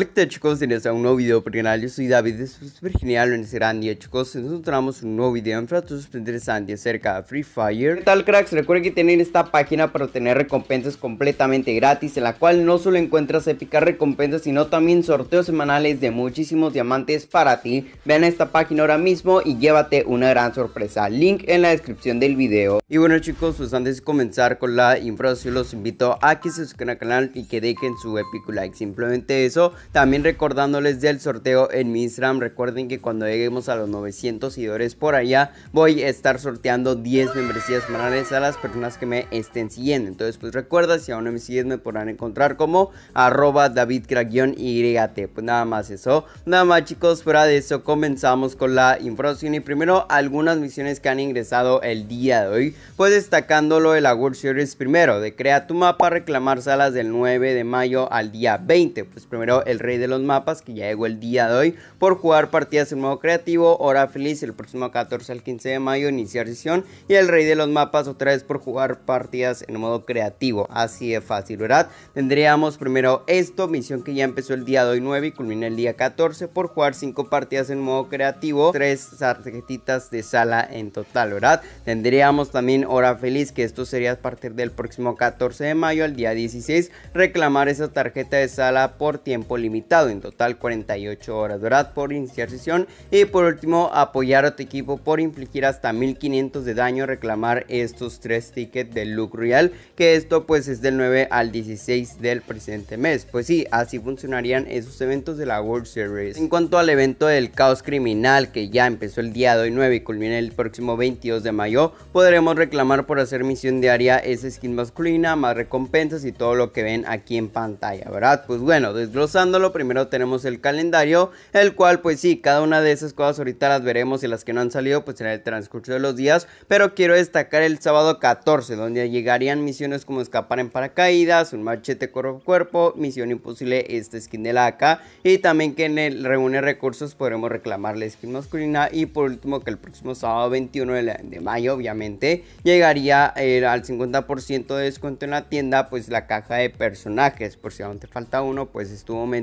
Hola chicos, bienvenidos a un nuevo video canal yo soy David de Super Genial en día, chicos, nos encontramos un nuevo video en super interesante acerca de Free Fire ¿Qué tal cracks? Recuerden que tienen esta página para obtener recompensas completamente gratis en la cual no solo encuentras épicas recompensas sino también sorteos semanales de muchísimos diamantes para ti Vean esta página ahora mismo y llévate una gran sorpresa, link en la descripción del video Y bueno chicos, pues antes de comenzar con la yo los invito a que se suscriban al canal y que dejen su épico like, simplemente eso también recordándoles del sorteo en mi Instagram. Recuerden que cuando lleguemos a los 900 seguidores por allá, voy a estar sorteando 10 membresías semanales a las personas que me estén siguiendo. Entonces, pues recuerda, si aún no me sigues, me podrán encontrar como arroba y yt Pues nada más eso. Nada más, chicos, fuera de eso, comenzamos con la información. Y primero, algunas misiones que han ingresado el día de hoy. Pues destacándolo lo de la World Series primero, de crea tu mapa, reclamar salas del 9 de mayo al día 20. Pues primero, el rey de los mapas, que ya llegó el día de hoy, por jugar partidas en modo creativo, hora feliz el próximo 14 al 15 de mayo, iniciar sesión, y el rey de los mapas otra vez por jugar partidas en modo creativo, así de fácil, ¿verdad? Tendríamos primero esto, misión que ya empezó el día de hoy 9 y culmina el día 14 por jugar 5 partidas en modo creativo, 3 tarjetitas de sala en total, ¿verdad? Tendríamos también hora feliz, que esto sería a partir del próximo 14 de mayo al día 16, reclamar esa tarjeta de sala por tiempo limitado limitado, en total 48 horas ¿verdad? por iniciar sesión. Y por último, apoyar a tu equipo por infligir hasta 1500 de daño, reclamar estos tres tickets de Look Real, que esto pues es del 9 al 16 del presente mes. Pues sí, así funcionarían esos eventos de la World Series. En cuanto al evento del caos criminal, que ya empezó el día de hoy 9 y culmina el próximo 22 de mayo, podremos reclamar por hacer misión diaria esa skin masculina, más recompensas y todo lo que ven aquí en pantalla, ¿verdad? Pues bueno, desglosando lo primero tenemos el calendario, el cual pues sí, cada una de esas cosas ahorita las veremos y las que no han salido pues en el transcurso de los días, pero quiero destacar el sábado 14, donde llegarían misiones como escapar en paracaídas, un machete cuerpo cuerpo, misión imposible esta skin de la AK y también que en el reúne recursos podremos reclamar la skin masculina y por último que el próximo sábado 21 de, mayo obviamente llegaría al 50% de descuento en la tienda pues la caja de personajes, por si aún te falta uno pues estuvo medio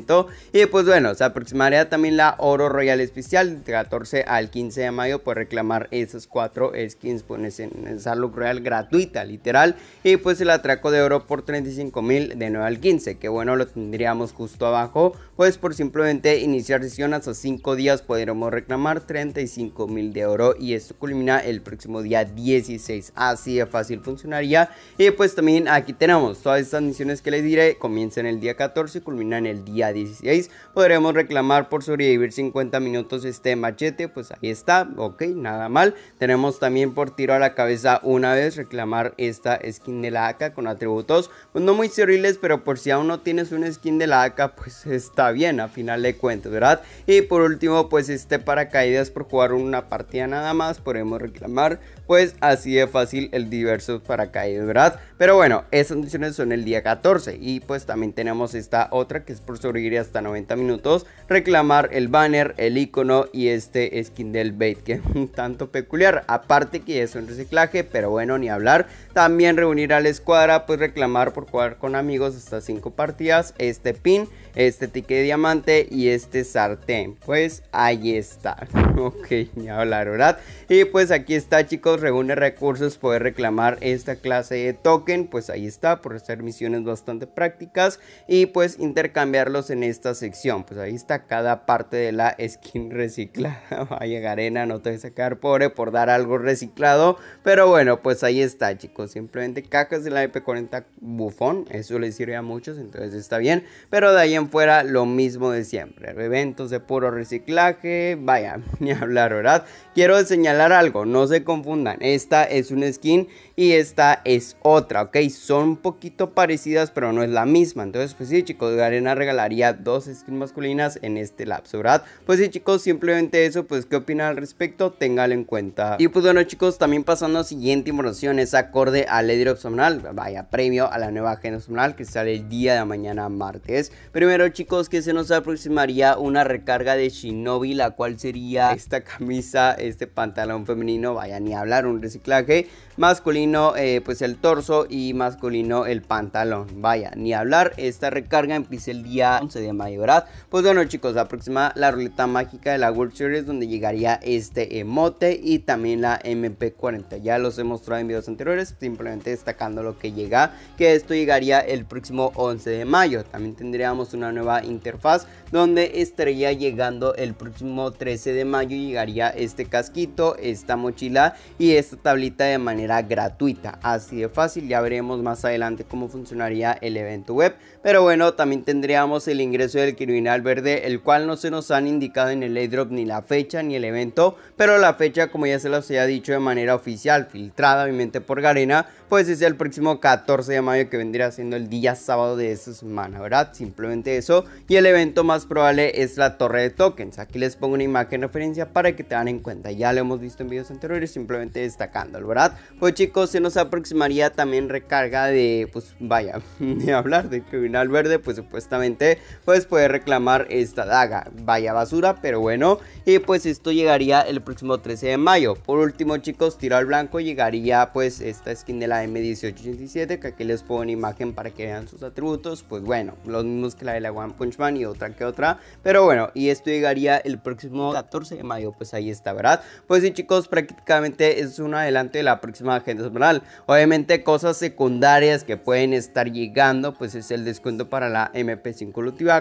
y pues bueno, se aproximaría también la Oro Royal Especial de 14 al 15 de mayo. Pues reclamar esas cuatro skins pues, en esa royal gratuita, literal. Y pues el atraco de oro por 35 mil de 9 al 15. Que bueno, lo tendríamos justo abajo. Pues por simplemente iniciar sesión hasta 5 días podremos reclamar 35 mil de oro. Y esto culmina el próximo día 16. Así de fácil funcionaría. Y pues también aquí tenemos todas estas misiones que les diré. Comienzan el día 14 y culminan el día 16 podremos reclamar por sobrevivir 50 minutos este machete, pues ahí está, ok, nada mal. Tenemos también por tiro a la cabeza una vez reclamar esta skin de la AK con atributos, pues no muy seriles, pero por si aún no tienes una skin de la AK, pues está bien, a final de cuentas, ¿verdad? Y por último, pues este paracaídas por jugar una partida nada más, podremos reclamar, pues así de fácil el diverso paracaídas, ¿verdad? Pero bueno, esas misiones son el día 14 y pues también tenemos esta otra que es por sobrevivir iría hasta 90 minutos, reclamar el banner, el icono y este skin del bait que es un tanto peculiar. Aparte que es un reciclaje, pero bueno, ni hablar. También reunir a la escuadra, pues reclamar por jugar con amigos hasta 5 partidas, este pin, este ticket de diamante y este sartén. Pues ahí está. ok, ni hablar, ¿verdad? Y pues aquí está chicos, reúne recursos, poder reclamar esta clase de token, pues ahí está, por hacer misiones bastante prácticas y pues intercambiarlos en esta sección. Pues ahí está cada parte de la skin reciclada. Vaya Garena, no te voy a sacar pobre por dar algo reciclado. Pero bueno, pues ahí está, chicos. Simplemente cajas de la ep 40 bufón. Eso le sirve a muchos, entonces está bien. Pero de ahí en fuera, lo mismo de siempre. Eventos de puro reciclaje. Vaya, ni hablar, ¿verdad? Quiero señalar algo, no se confundan. Esta es una skin y esta es otra, ¿ok? Son un poquito parecidas, pero no es la misma. Entonces, pues sí, chicos, Garena regalaría dos skins masculinas en este lapso, ¿verdad? Pues sí chicos, simplemente eso, pues qué opinan al respecto, téngalo en cuenta. Y pues bueno chicos, también pasando a siguiente información, es acorde al Ledropsonal. vaya, premio a la nueva agenda que sale el día de mañana martes. Primero chicos, que se nos aproximaría una recarga de Shinobi, la cual sería esta camisa, este pantalón femenino, vaya ni hablar, un reciclaje masculino, eh, pues el torso y masculino el pantalón, vaya ni hablar, esta recarga empieza el día 11 de mayo, ¿verdad? Pues bueno chicos, la próxima la ruleta mágica de la World Series donde llegaría este emote y también la MP40. Ya los he mostrado en videos anteriores, simplemente destacando lo que llega, que esto llegaría el próximo 11 de mayo. También tendríamos una nueva interfaz donde estaría llegando el próximo 13 de mayo llegaría este casquito, esta mochila y esta tablita de manera gratuita. Así de fácil, ya veremos más adelante cómo funcionaría el evento web. Pero bueno, también tendríamos el el ingreso del criminal verde, el cual no se nos han indicado en el airdrop ni la fecha ni el evento, pero la fecha, como ya se los había dicho de manera oficial, filtrada obviamente por Garena, pues es el próximo 14 de mayo que vendría siendo el día sábado de esta semana, ¿verdad? Simplemente eso. Y el evento más probable es la torre de tokens. Aquí les pongo una imagen referencia para que te dan en cuenta. Ya lo hemos visto en videos anteriores, simplemente destacándolo, ¿verdad? Pues chicos, se nos aproximaría también recarga de, pues vaya, de hablar del criminal verde, pues supuestamente pues puede reclamar esta daga. Vaya basura, pero bueno. Y pues esto llegaría el próximo 13 de mayo. Por último chicos, tiro al blanco llegaría pues esta skin de la M1887 que aquí les pongo una imagen para que vean sus atributos. Pues bueno, los mismos que la de la One Punch Man y otra que otra. Pero bueno, y esto llegaría el próximo 14 de mayo. Pues ahí está, ¿verdad? Pues sí chicos, prácticamente es un adelante de la próxima agenda semanal. Obviamente cosas secundarias que pueden estar llegando pues es el descuento para la MP5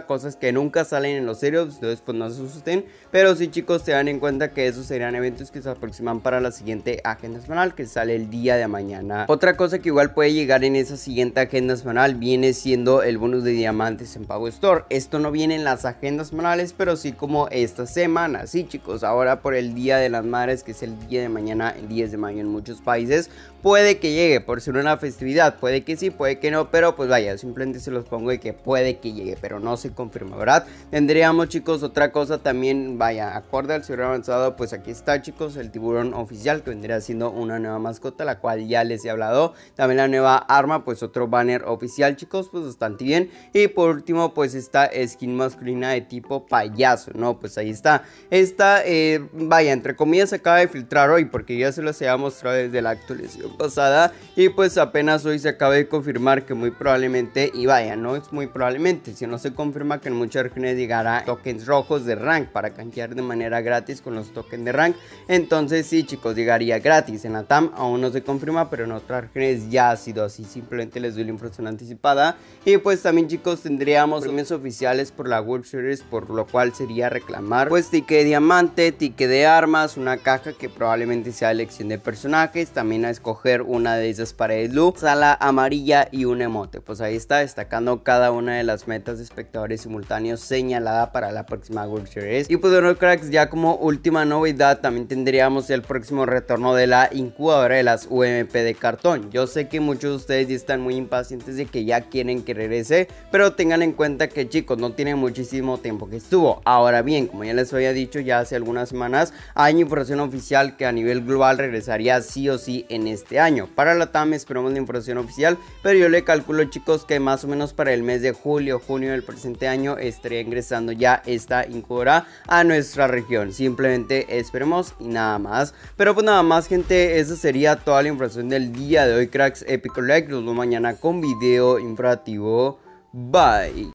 cosas que nunca salen en los serios, entonces pues no se asusten. Pero sí chicos, se dan en cuenta que esos serían eventos que se aproximan para la siguiente agenda semanal que sale el día de mañana. Otra cosa que igual puede llegar en esa siguiente agenda semanal viene siendo el bonus de diamantes en pago Store. Esto no viene en las agendas semanales, pero sí como esta semana. Sí chicos, ahora por el Día de las Madres, que es el día de mañana, el 10 de mayo en muchos países, puede que llegue por ser una festividad, puede que sí, puede que no, pero pues vaya, simplemente se los pongo de que puede que llegue, pero no se confirma, ¿verdad? Tendríamos, chicos, otra cosa también, vaya, acorde al señor avanzado, pues aquí está, chicos, el tiburón oficial que vendría siendo una nueva mascota, la cual ya les he hablado. También la nueva arma, pues otro banner oficial, chicos, pues bastante bien. Y por último, pues esta skin masculina de tipo payaso, ¿no? Pues ahí está. Esta, eh, vaya, entre comillas, se acaba de filtrar hoy porque ya se se ha mostrado desde la actualización pasada. Y pues apenas hoy se acaba de confirmar que muy probablemente, y vaya, no es muy probablemente, sino se confirma que en muchos regiones llegará tokens rojos de rank para canjear de manera gratis con los tokens de rank. Entonces sí chicos, llegaría gratis. En la TAM aún no se confirma, pero en otras regiones ya ha sido así. Simplemente les doy la información anticipada. Y pues también chicos tendríamos premios oficiales por la World Series, por lo cual sería reclamar pues tique de diamante, tique de armas, una caja que probablemente sea elección de personajes. También a escoger una de esas paredes look, sala amarilla y un emote. Pues ahí está destacando cada una de las metas espectadores simultáneos señalada para la próxima World Series. Y pues bueno, cracks, ya como última novedad, también tendríamos el próximo retorno de la incubadora de las UMP de cartón. Yo sé que muchos de ustedes ya están muy impacientes de que ya quieren que regrese, pero tengan en cuenta que chicos, no tiene muchísimo tiempo que estuvo. Ahora bien, como ya les había dicho ya hace algunas semanas, hay información oficial que a nivel global regresaría sí o sí en este año. Para la TAM esperamos la información oficial, pero yo le calculo chicos que más o menos para el mes de julio, junio del presente año estaría ingresando ya esta incubora a nuestra región. Simplemente esperemos y nada más. Pero pues nada más, gente, esa sería toda la información del día de hoy, cracks. Epic Like, vemos mañana con video informativo. Bye.